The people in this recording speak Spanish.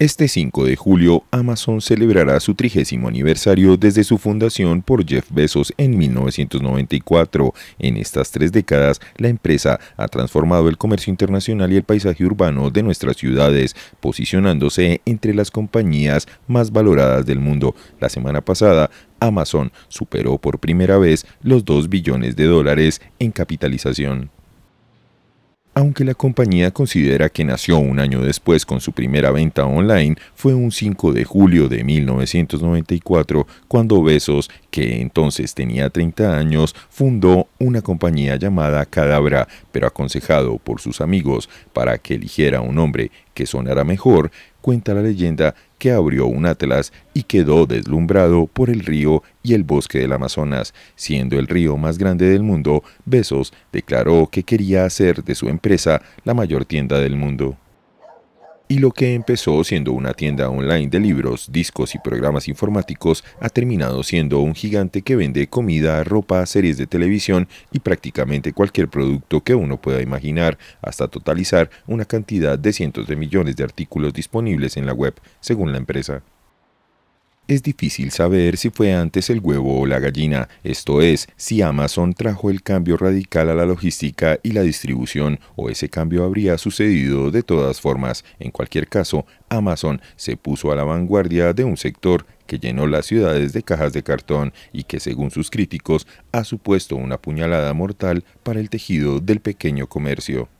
Este 5 de julio, Amazon celebrará su trigésimo aniversario desde su fundación por Jeff Bezos en 1994. En estas tres décadas, la empresa ha transformado el comercio internacional y el paisaje urbano de nuestras ciudades, posicionándose entre las compañías más valoradas del mundo. La semana pasada, Amazon superó por primera vez los 2 billones de dólares en capitalización. Aunque la compañía considera que nació un año después con su primera venta online, fue un 5 de julio de 1994 cuando Besos, que entonces tenía 30 años, fundó una compañía llamada Cadabra, pero aconsejado por sus amigos para que eligiera un nombre que sonara mejor, cuenta la leyenda que abrió un atlas y quedó deslumbrado por el río y el bosque del Amazonas, siendo el río más grande del mundo, Besos declaró que quería hacer de su empresa la mayor tienda del mundo y lo que empezó siendo una tienda online de libros, discos y programas informáticos ha terminado siendo un gigante que vende comida, ropa, series de televisión y prácticamente cualquier producto que uno pueda imaginar, hasta totalizar una cantidad de cientos de millones de artículos disponibles en la web, según la empresa es difícil saber si fue antes el huevo o la gallina, esto es, si Amazon trajo el cambio radical a la logística y la distribución, o ese cambio habría sucedido de todas formas. En cualquier caso, Amazon se puso a la vanguardia de un sector que llenó las ciudades de cajas de cartón y que, según sus críticos, ha supuesto una puñalada mortal para el tejido del pequeño comercio.